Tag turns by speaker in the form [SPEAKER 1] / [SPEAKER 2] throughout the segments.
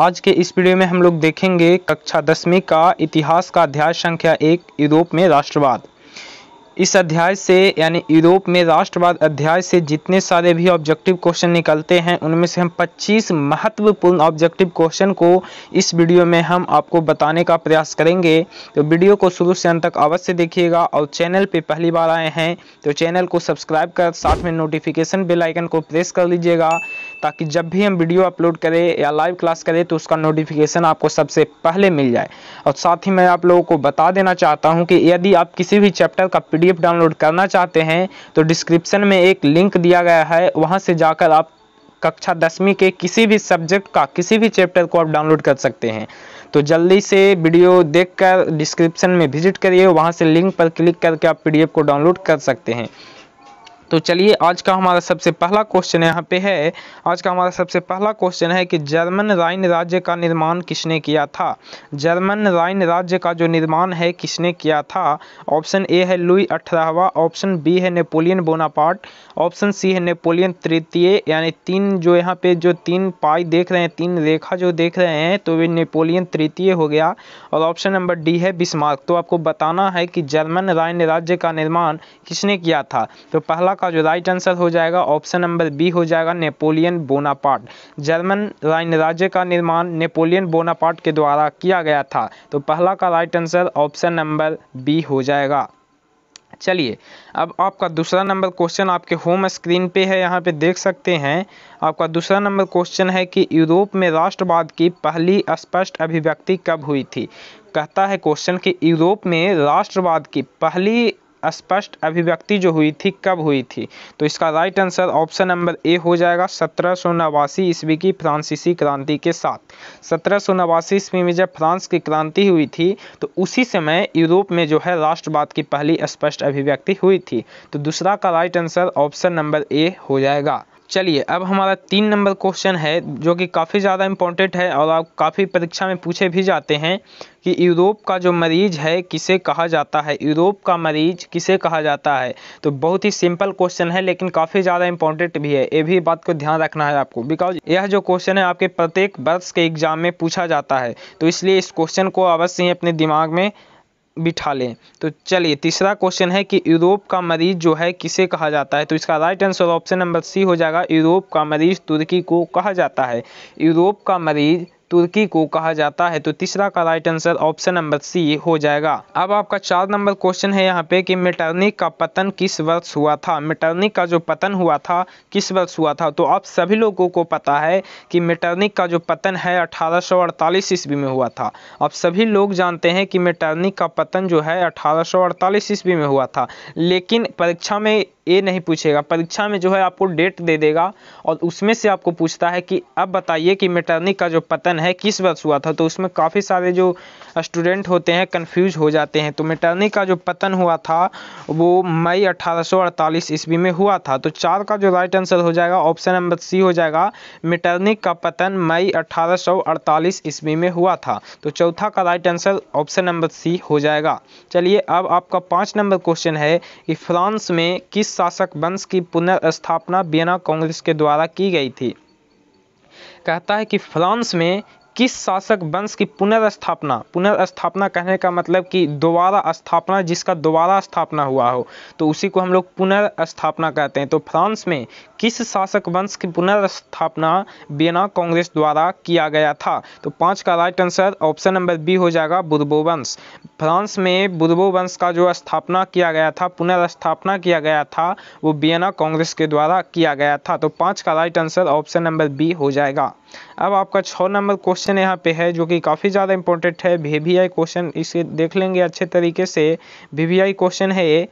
[SPEAKER 1] आज के इस वीडियो में हम लोग देखेंगे कक्षा दसवीं का इतिहास का अध्याय संख्या एक यूरोप में राष्ट्रवाद इस अध्याय से यानी यूरोप में राष्ट्रवाद अध्याय से जितने सारे भी ऑब्जेक्टिव क्वेश्चन निकलते हैं उनमें से हम 25 महत्वपूर्ण ऑब्जेक्टिव क्वेश्चन को इस वीडियो में हम आपको बताने का प्रयास करेंगे तो वीडियो को शुरू से अंत तक अवश्य देखिएगा और चैनल पे पहली बार आए हैं तो चैनल को सब्सक्राइब कर साथ में नोटिफिकेशन बिलाइकन को प्रेस कर लीजिएगा ताकि जब भी हम वीडियो अपलोड करें या लाइव क्लास करें तो उसका नोटिफिकेशन आपको सबसे पहले मिल जाए और साथ ही मैं आप लोगों को बता देना चाहता हूँ कि यदि आप किसी भी चैप्टर का पी पीडीएफ डाउनलोड करना चाहते हैं तो डिस्क्रिप्शन में एक लिंक दिया गया है वहाँ से जाकर आप कक्षा दसवीं के किसी भी सब्जेक्ट का किसी भी चैप्टर को आप डाउनलोड कर सकते हैं तो जल्दी से वीडियो देखकर डिस्क्रिप्शन में विजिट करिए वहाँ से लिंक पर क्लिक करके आप पीडीएफ को डाउनलोड कर सकते हैं तो चलिए आज का हमारा सबसे पहला क्वेश्चन यहाँ पे है आज का हमारा सबसे पहला क्वेश्चन है कि जर्मन राइन राज्य का निर्माण किसने किया था जर्मन राइन राज्य का जो निर्माण है किसने किया था ऑप्शन ए है लुई अठारहवा ऑप्शन बी है नेपोलियन बोनापार्ट ऑप्शन सी है नेपोलियन तृतीय यानी तीन जो यहाँ पे जो तीन पाई देख रहे हैं तीन रेखा जो देख रहे हैं तो वे नेपोलियन तृतीय हो गया और ऑप्शन नंबर डी है बिस्मार्क तो आपको बताना है कि जर्मन राइन राज्य का निर्माण किसने किया था तो पहला का जो राइट आंसर हो जाएगा ऑप्शन नंबर बी हो जाएगा नेपोलियन बोनापार्ट जर्मन राइन राज्य का निर्माण नेपोलियन बोनापार्ट के द्वारा किया गया था तो पहला का right answer option number B हो जाएगा चलिए अब आपका दूसरा नंबर क्वेश्चन आपके होम स्क्रीन पे है यहाँ पे देख सकते हैं आपका दूसरा नंबर क्वेश्चन है कि यूरोप में राष्ट्रवाद की पहली स्पष्ट अभिव्यक्ति कब हुई थी कहता है क्वेश्चन कि यूरोप में राष्ट्रवाद की पहली स्पष्ट अभिव्यक्ति जो हुई थी कब हुई थी तो इसका right answer option number A हो जाएगा सत्रह सौ नवासी ईस्वी की फ्रांसीसी क्रांति के साथ सत्रह सौ नवासी ईस्वी में जब फ्रांस की क्रांति हुई थी तो उसी समय यूरोप में जो है राष्ट्रवाद की पहली स्पष्ट अभिव्यक्ति हुई थी तो दूसरा का right answer option number A हो जाएगा चलिए अब हमारा तीन नंबर क्वेश्चन है जो कि काफ़ी ज़्यादा इम्पोर्टेंट है और आप काफ़ी परीक्षा में पूछे भी जाते हैं कि यूरोप का जो मरीज है किसे कहा जाता है यूरोप का मरीज किसे कहा जाता है तो बहुत ही सिंपल क्वेश्चन है लेकिन काफ़ी ज़्यादा इम्पोर्टेंट भी है ये भी बात को ध्यान रखना है आपको बिकॉज यह जो क्वेश्चन है आपके प्रत्येक वर्ष के एग्जाम में पूछा जाता है तो इसलिए इस क्वेश्चन को अवश्य ही अपने दिमाग में बिठा लें तो चलिए तीसरा क्वेश्चन है कि यूरोप का मरीज जो है किसे कहा जाता है तो इसका right answer option number C हो जाएगा यूरोप का मरीज तुर्की को कहा जाता है यूरोप का मरीज तुर्की को कहा जाता है तो तीसरा का right answer option number C हो जाएगा अब आपका चार नंबर क्वेश्चन है यहाँ पे कि मेटर्निक का पतन किस वर्ष हुआ था मेटर्निक का जो पतन हुआ था किस वर्ष हुआ था तो आप सभी लोगों को पता है कि मेटर्निक का जो पतन है अठारह ईस्वी में हुआ था आप सभी लोग जानते हैं कि मेटर्निक का पतन जो है अठारह ईस्वी में हुआ था लेकिन परीक्षा में ये नहीं पूछेगा परीक्षा में जो है आपको डेट दे देगा और उसमें से आपको पूछता है कि अब बताइए कि मेटर्निक का जो पतन है किस वर्ष हुआ था तो उसमें काफ़ी सारे जो स्टूडेंट होते हैं कन्फ्यूज हो जाते हैं तो मेटर्निक का जो पतन हुआ था वो मई अठारह ईस्वी में हुआ था तो चार का जो राइट आंसर हो जाएगा ऑप्शन नंबर सी हो जाएगा मेटर्निक का पतन मई अठारह ईस्वी में हुआ था तो चौथा का right answer option number C हो जाएगा चलिए अब आपका पाँच नंबर क्वेश्चन है कि फ्रांस में किस शासक वंश की पुनर्स्थापना वियना कांग्रेस के द्वारा की गई थी कहता है कि फ्रांस में किस शासक वंश की पुनर्स्थापना पुनर्स्थापना कहने का मतलब कि दोबारा स्थापना जिसका दोबारा स्थापना हुआ हो तो उसी को हम लोग पुनर्स्थापना कहते हैं तो फ्रांस में किस शासक वंश की पुनर्स्थापना बिना कांग्रेस द्वारा किया गया था तो पाँच का right answer option number B हो जाएगा बुर्बोवंश वंश फ्रांस में बुर्बोवंश वंश का जो स्थापना किया गया था पुनर्स्थापना किया गया था वो बियना कांग्रेस के द्वारा किया गया था तो पाँच का right answer option number B हो जाएगा अब आपका छः नंबर क्वेश्चन यहाँ पे है जो कि काफ़ी ज़्यादा इंपॉर्टेंट है वी क्वेश्चन इसे देख लेंगे अच्छे तरीके से वी क्वेश्चन है ये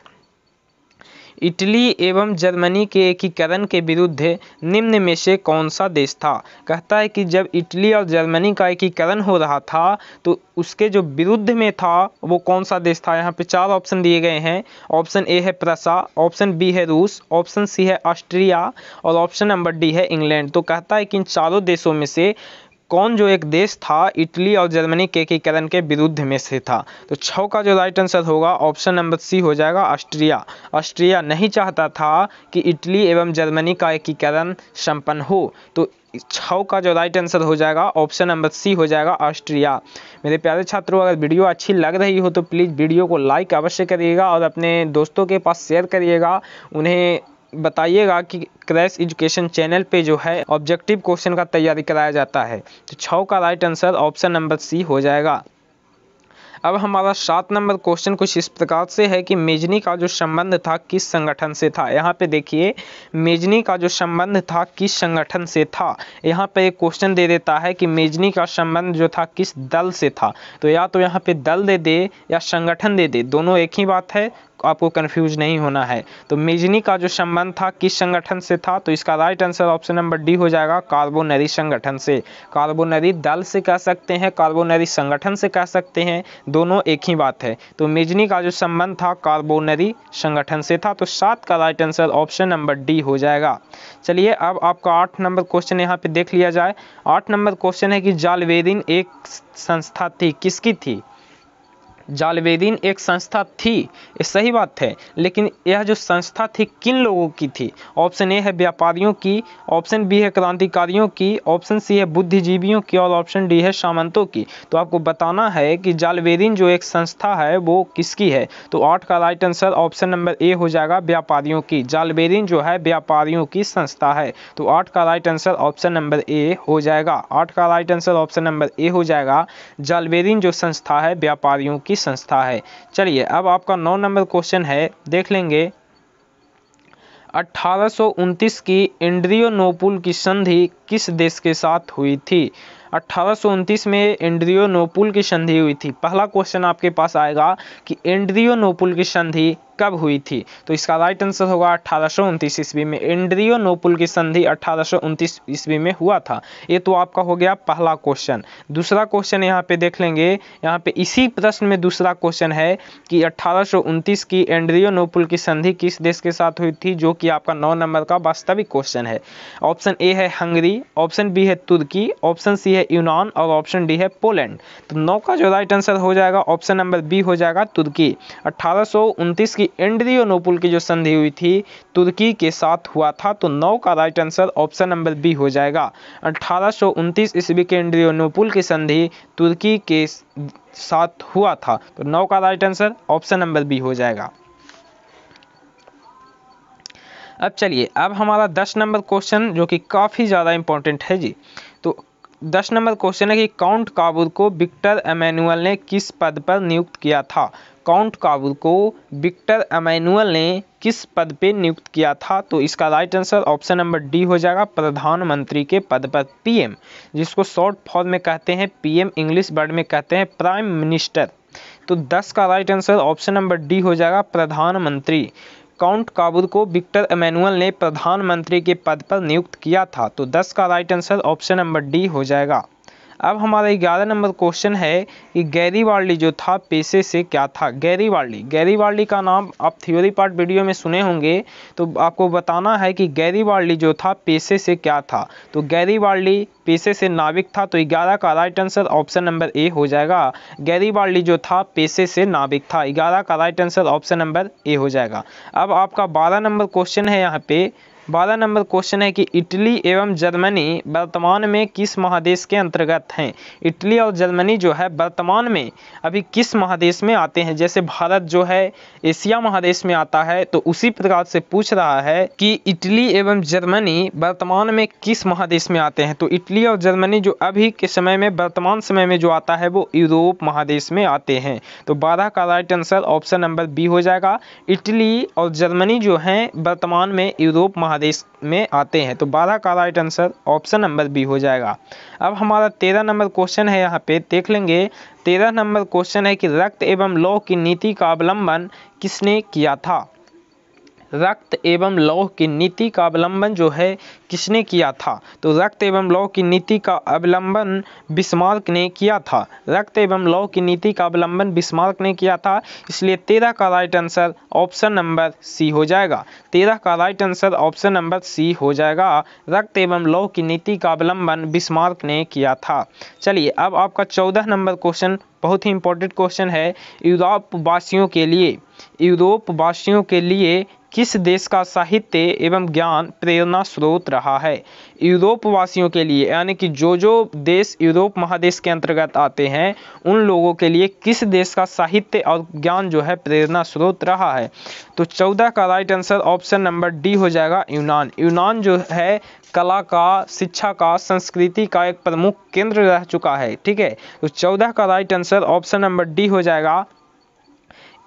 [SPEAKER 1] इटली एवं जर्मनी के एकीकरण के विरुद्ध निम्न में से कौन सा देश था कहता है कि जब इटली और जर्मनी का एकीकरण हो रहा था तो उसके जो विरुद्ध में था वो कौन सा देश था यहाँ पे चार ऑप्शन दिए गए हैं ऑप्शन ए है प्रसा ऑप्शन बी है रूस ऑप्शन सी है ऑस्ट्रिया और ऑप्शन नंबर डी है इंग्लैंड तो कहता है कि इन चारों देशों में से कौन जो एक देश था इटली और जर्मनी के एकीकरण के विरुद्ध में से था तो छः का जो राइट आंसर होगा ऑप्शन नंबर सी हो जाएगा ऑस्ट्रिया ऑस्ट्रिया नहीं चाहता था कि इटली एवं जर्मनी का एकीकरण संपन्न हो तो छ का जो राइट आंसर हो जाएगा ऑप्शन नंबर सी हो जाएगा ऑस्ट्रिया मेरे प्यारे छात्रों अगर वीडियो अच्छी लग रही हो तो प्लीज़ वीडियो को लाइक अवश्य करिएगा और अपने दोस्तों के पास शेयर करिएगा उन्हें बताइएगा कि क्रैश एजुकेशन चैनल पे जो है ऑब्जेक्टिव क्वेश्चन का तैयारी कराया जाता है तो छः का right answer option number C हो जाएगा अब हमारा सात नंबर क्वेश्चन कुछ इस प्रकार से है कि मेजनी का जो संबंध था किस संगठन से था यहाँ पे देखिए मेजनी का जो संबंध था किस संगठन से था यहाँ पे एक क्वेश्चन दे देता है कि मेजनी का संबंध जो था किस दल से था तो या तो यहाँ पे दल दे दे या संगठन दे दे दोनों एक ही बात है आपको कन्फ्यूज नहीं होना है तो मेजनी का जो संबंध था किस संगठन से था तो इसका right answer option number D हो जाएगा कार्बोनरी संगठन से कार्बोनरी दल से कह सकते हैं कार्बोनरी संगठन से कह सकते हैं दोनों एक ही बात है तो मेजनी का जो संबंध था कार्बोनरी संगठन से था तो सात का right answer option number D हो जाएगा चलिए अब आपका आठ नंबर क्वेश्चन यहाँ पे देख लिया जाए आठ नंबर क्वेश्चन है कि जालवेरिन एक संस्था थी किसकी थी जालवेदीन एक संस्था थी सही बात है लेकिन यह जो संस्था थी किन लोगों की थी ऑप्शन ए है व्यापारियों की ऑप्शन बी है क्रांतिकारियों की ऑप्शन सी है बुद्धिजीवियों की और ऑप्शन डी है सामंतों की तो आपको बताना है कि जालवेदीन जो एक संस्था है वो किसकी है तो आठ का right answer option number A हो जाएगा व्यापारियों की जालवेदीन जो है व्यापारियों की संस्था है तो आठ का right answer option number A हो जाएगा आठ का right answer option number A हो जाएगा जालवेदीन जो संस्था है व्यापारियों की की संस्था है चलिए अब आपका नौ नंबर क्वेश्चन है देख लेंगे अट्ठारह की इंड्रियोनोपुल की संधि किस देश के साथ हुई थी अट्ठारह में नोपुल की संधि हुई थी पहला क्वेश्चन आपके पास आएगा कि नोपुल की संधि कब हुई थी तो इसका राइट आंसर होगा अठारह ईस्वी में एंड्रियो नोपुल की संधि अठारह ईस्वी में हुआ था ये तो आपका हो गया पहला क्वेश्चन दूसरा क्वेश्चन यहाँ पे देख लेंगे यहाँ पे इसी प्रश्न में दूसरा क्वेश्चन है कि अठारह की एंड्रियो नोपुल की संधि किस देश के साथ हुई थी जो कि आपका नौ नंबर का वास्तविक क्वेश्चन है ऑप्शन ए है हंगरी ऑप्शन बी है तुर्की ऑप्शन सी है यूनान और ऑप्शन डी है पोलैंड तो नौ का जो राइट आंसर हो जाएगा ऑप्शन नंबर बी हो जाएगा तुर्की अठारह की एंड्रियो नोपुल की जो संधि हुई थी तुर्की के साथ हुआ था तो नौ का right answer option number B हो जाएगा अठारह ईस्वी के एंड्रियो नोपुल की संधि तुर्की के साथ हुआ था तो नौ का right answer option number B हो जाएगा अब चलिए अब हमारा दस नंबर क्वेश्चन जो कि काफ़ी ज़्यादा इंपॉर्टेंट है जी दस नंबर क्वेश्चन है कि काउंट काबुल को विक्टर एमेनुअल ने किस पद पर नियुक्त किया था काउंट काबुल को विक्टर एमेनुअल ने किस पद पे नियुक्त किया था तो इसका right answer option number D हो जाएगा प्रधानमंत्री के पद पर पीएम जिसको शॉर्ट फॉर्म में कहते हैं पीएम इंग्लिश वर्ड में कहते हैं प्राइम मिनिस्टर तो 10 का right answer option number D हो जाएगा प्रधानमंत्री काउंट काबुल को विक्टर एमेनुअल ने प्रधानमंत्री के पद पर नियुक्त किया था तो दस का right answer option number D हो जाएगा अब हमारा ग्यारह नंबर क्वेश्चन है कि गैरी वार्ली जो था पेशे से क्या था गैरी वार्ली गैरी वार्ली का नाम आप थ्योरी पार्ट वीडियो में सुने होंगे तो आपको बताना है कि गैरी वार्ली जो था पेशे से क्या था तो गैरी वार्ली पेशे से नाविक था तो ग्यारह का right answer option number A हो जाएगा गैरी वार्ली जो था पेशे से नाविक था ग्यारह का right answer option number A हो जाएगा अब आपका बारह नंबर क्वेश्चन है यहाँ पे बारह नंबर क्वेश्चन है कि इटली एवं जर्मनी वर्तमान में किस महादेश के अंतर्गत हैं इटली और जर्मनी जो है वर्तमान में अभी किस महादेश में आते हैं जैसे भारत जो है एशिया महादेश में आता है तो उसी प्रकार से पूछ रहा है कि इटली एवं जर्मनी वर्तमान में किस महादेश में आते हैं तो इटली और जर्मनी जो अभी के समय में वर्तमान समय में जो आता है वो यूरोप महादेश में आते हैं तो बारह का right answer option number B हो जाएगा इटली और जर्मनी जो है वर्तमान में यूरोप महा आदेश में आते हैं तो बारह का right answer option number B हो जाएगा अब हमारा तेरह नंबर क्वेश्चन है यहाँ पे देख लेंगे तेरह नंबर क्वेश्चन है कि रक्त एवं लौ की नीति का अवलंबन किसने किया था रक्त एवं लौह की नीति का अवलंबन जो है किसने किया था तो रक्त एवं लौह की नीति का अवलंबन बिस्मार्क ने किया था रक्त एवं लौह की नीति का अवलंबन बिस्मार्क ने किया था इसलिए तेरह का right answer option number C हो जाएगा तेरह का right answer option number C हो जाएगा रक्त एवं लौह की नीति का अवलंबन बिस्मार्क ने किया था चलिए अब आपका चौदह नंबर क्वेश्चन बहुत ही इंपॉर्टेंट क्वेश्चन है यूरोप वासियों के लिए यूरोप वासियों के लिए किस देश का साहित्य एवं ज्ञान प्रेरणा स्रोत रहा है यूरोप वासियों के लिए यानी कि जो जो देश यूरोप महादेश के अंतर्गत आते हैं उन लोगों के लिए किस देश का साहित्य और ज्ञान जो है प्रेरणा स्रोत रहा है तो चौदह का right answer option number D हो जाएगा यूनान यूनान जो है कला का शिक्षा का संस्कृति का एक प्रमुख केंद्र रह चुका है ठीक है तो चौदह का right answer option number D हो जाएगा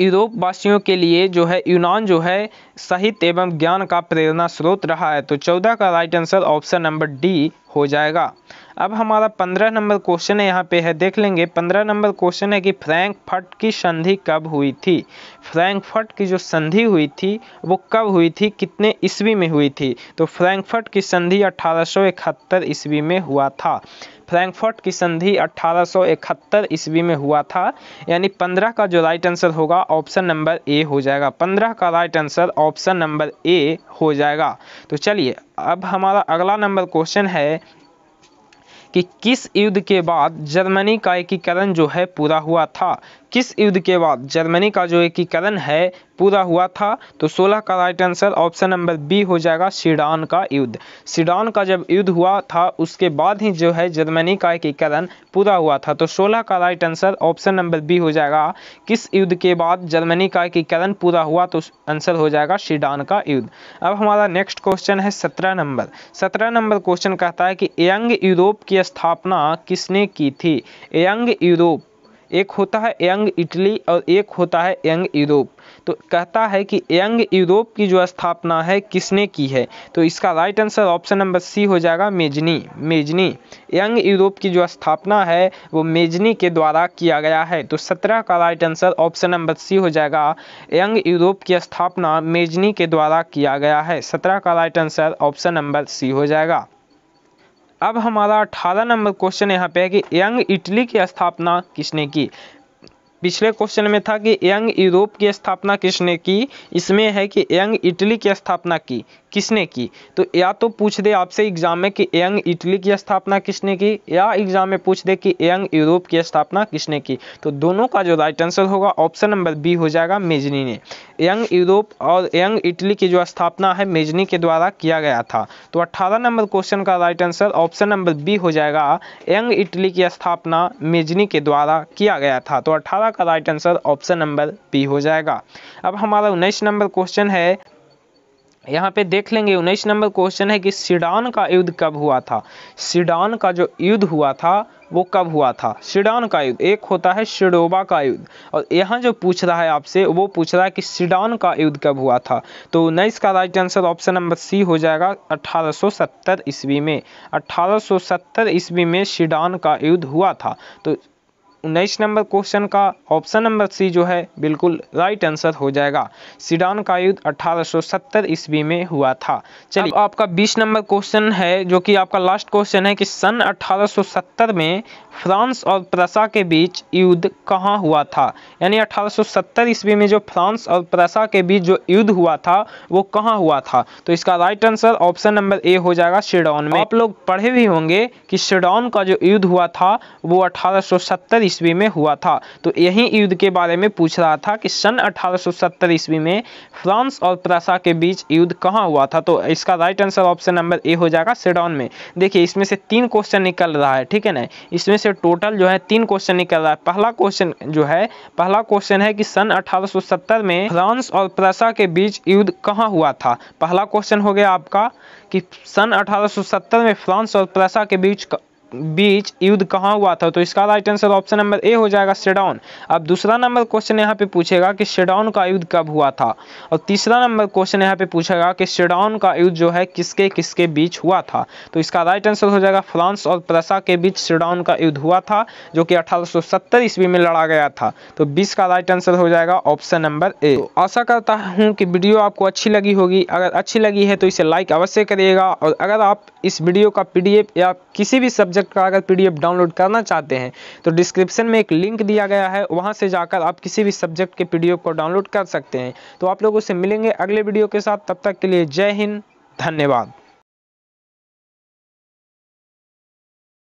[SPEAKER 1] यूरोप वासियों के लिए जो है यूनान जो है साहित्य एवं ज्ञान का प्रेरणा स्रोत रहा है तो चौदह का right answer option number D हो जाएगा अब हमारा पंद्रह नंबर क्वेश्चन है यहाँ पे है देख लेंगे पंद्रह नंबर क्वेश्चन है कि फट की संधि कब हुई थी फ्रैंक फट की जो संधि हुई थी वो कब हुई थी कितने ईस्वी में हुई थी तो फ्रैंकफर्ट की संधि अठारह ईस्वी में हुआ था फ्रैंकफर्ट की संधि 1871 ईस्वी में हुआ था यानी 15 का जो राइट आंसर होगा ऑप्शन नंबर ए हो जाएगा 15 का right answer option number A हो जाएगा तो चलिए अब हमारा अगला नंबर क्वेश्चन है कि किस युद्ध के बाद जर्मनी का एकीकरण जो है पूरा हुआ था किस युद्ध के बाद जर्मनी का जो एकीकरण है पूरा हुआ था तो 16 का right answer option number B हो जाएगा सीडान का युद्ध सीडान का जब युद्ध हुआ था उसके बाद ही जो है जर्मनी का एकीकरण पूरा हुआ था तो 16 का right answer option number B हो जाएगा किस युद्ध के बाद जर्मनी का एकीकरण पूरा हुआ तो आंसर हो जाएगा सीडान का युद्ध अब हमारा नेक्स्ट क्वेश्चन है सत्रह नंबर सत्रह नंबर क्वेश्चन कहता है कि यंग यूरोप की स्थापना किसने की थी यंग यूरोप एक होता है यंग इटली और एक होता है यंग यूरोप तो कहता है कि यंग यूरोप की जो स्थापना है किसने की है तो इसका right answer option number C हो जाएगा मेजनी मेजनी यंग यूरोप की जो स्थापना है वो मेजनी के द्वारा किया गया है तो सत्रह का right answer option number C हो जाएगा यंग यूरोप की स्थापना मेजनी के द्वारा किया गया है सत्रह का right answer option number C हो जाएगा अब हमारा अठारह नंबर क्वेश्चन यहाँ पे है कि यंग इटली की स्थापना किसने की पिछले क्वेश्चन में था कि यंग यूरोप की स्थापना किसने की इसमें है कि यंग इटली की स्थापना की किसने की तो या तो पूछ दे आपसे एग्जाम में कि यंग इटली की स्थापना किसने की या एग्जाम में पूछ दे कि यंग यूरोप की स्थापना किसने की तो दोनों का जो राइट आंसर होगा ऑप्शन नंबर बी हो जाएगा मेजनी ने यंग यूरोप और यंग इटली की जो स्थापना है मेजनी के द्वारा किया गया था तो अट्ठारह नंबर क्वेश्चन का right answer option number B हो जाएगा यंग इटली की स्थापना मेजनी के द्वारा किया गया था तो अट्ठारह का right answer option number B हो जाएगा अब हमारा उन्नीस नंबर क्वेश्चन है यहाँ पे देख लेंगे उन्नीस नंबर क्वेश्चन है कि सीडान का युद्ध कब हुआ था सीडान का जो युद्ध हुआ था वो कब हुआ था सीडान का युद्ध एक होता है शिडोबा का युद्ध और यहाँ जो पूछ रहा है आपसे वो पूछ रहा है कि सीडान का युद्ध कब हुआ था तो उन्नीस का right answer option number C हो जाएगा 1870 ईस्वी में 1870 ईस्वी में सीडान का युद्ध हुआ था तो उन्नीस नंबर क्वेश्चन का ऑप्शन नंबर सी जो है बिल्कुल राइट आंसर हो जाएगा सीडान का युद्ध 1870 ईस्वी में हुआ था चलिए आपका 20 नंबर क्वेश्चन है जो कि आपका लास्ट क्वेश्चन है कि सन 1870 में फ्रांस और प्रसा के बीच युद्ध कहाँ हुआ था यानी 1870 ईस्वी में जो फ्रांस और प्रसा के बीच जो युद्ध हुआ था वो कहाँ हुआ था तो इसका right answer option number A हो जाएगा शिडॉन में आप लोग पढ़े भी होंगे कि शिडॉन का जो युद्ध हुआ था वो अठारह ईस्वी में हुआ था तो यही युद्ध के बारे में पूछ रहा था कि सन 1870 ईस्वी में फ्रांस और प्रसा के बीच युद्ध कहाँ हुआ था तो इसका right answer option number A हो जाएगा सिडॉन में देखिए इसमें से तीन क्वेश्चन निकल रहा है ठीक है ना इसमें से टोटल जो है तीन क्वेश्चन निकल रहा है पहला क्वेश्चन जो है पहला क्वेश्चन है कि सन अठारह में फ्रांस और प्रसा के बीच युद्ध कहाँ हुआ था पहला क्वेश्चन हो गया आपका कि सन 1870 में फ्रांस और प्रसा के बीच बीच युद्ध कहाँ हुआ था तो इसका right answer option number A हो जाएगा सेडाउन अब दूसरा नंबर क्वेश्चन यहाँ पे पूछेगा कि सेडाउन का युद्ध कब हुआ था और तीसरा नंबर क्वेश्चन यहाँ पे पूछेगा कि सेडाउन का युद्ध जो है किसके किसके बीच हुआ था तो इसका राइट आंसर हो जाएगा फ्रांस और प्रसा के बीच सेडाउन का युद्ध हुआ था जो कि अठारह ईस्वी में लड़ा गया था तो बीस का राइट आंसर हो जाएगा ऑप्शन नंबर ए तो आशा करता हूँ कि वीडियो आपको अच्छी लगी होगी अगर अच्छी लगी है तो इसे लाइक अवश्य करिएगा और अगर आप इस वीडियो का पी या किसी भी सब्जेक्ट प्रोजेक्ट का अगर पीडीएफ डाउनलोड करना चाहते हैं तो डिस्क्रिप्शन में एक लिंक दिया गया है वहां से जाकर आप किसी भी सब्जेक्ट के पीडीएफ को डाउनलोड कर सकते हैं तो आप लोगों से मिलेंगे अगले वीडियो के साथ तब तक के लिए जय हिंद धन्यवाद